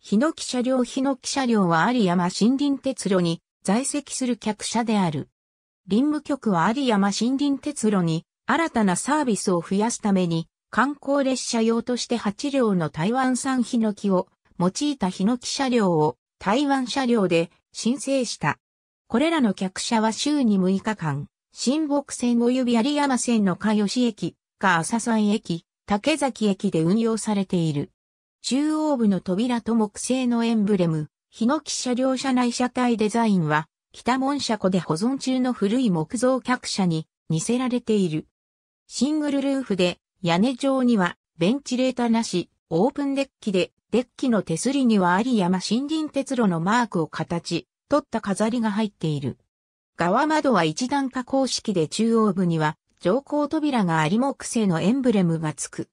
ヒノキ車両ヒノキ車両は有山森林鉄路に在籍する客車である。林務局は有山森林鉄路に新たなサービスを増やすために観光列車用として8両の台湾産ヒノキを用いたヒノキ車両を台湾車両で申請した。これらの客車は週に6日間、新北線及び有山線の加吉駅、か浅山駅、竹崎駅で運用されている。中央部の扉と木製のエンブレム、ヒノキ車両車内車体デザインは、北門車庫で保存中の古い木造客車に似せられている。シングルルーフで、屋根上にはベンチレータなし、オープンデッキで、デッキの手すりには有山森林鉄路のマークを形、取った飾りが入っている。側窓は一段下公式で中央部には、乗降扉があり木製のエンブレムがつく。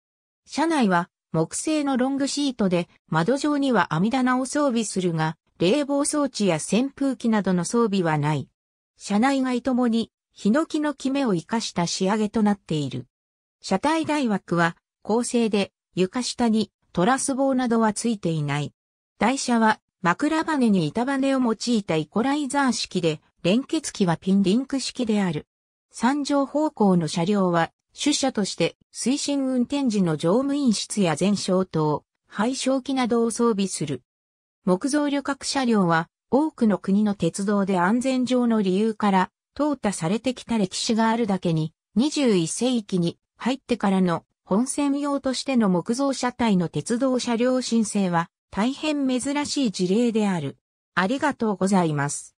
車内は木製のロングシートで窓上には網棚を装備するが、冷房装置や扇風機などの装備はない。車内外ともに、ヒノキのキメを生かした仕上げとなっている。車体大枠は、構成で、床下にトラス棒などはついていない。台車は、枕バネに板バネを用いたイコライザー式で、連結機はピンリンク式である。三乗方向の車両は、主車として推進運転時の乗務員室や全消灯、廃消機などを装備する。木造旅客車両は多くの国の鉄道で安全上の理由から淘汰されてきた歴史があるだけに21世紀に入ってからの本線用としての木造車体の鉄道車両申請は大変珍しい事例である。ありがとうございます。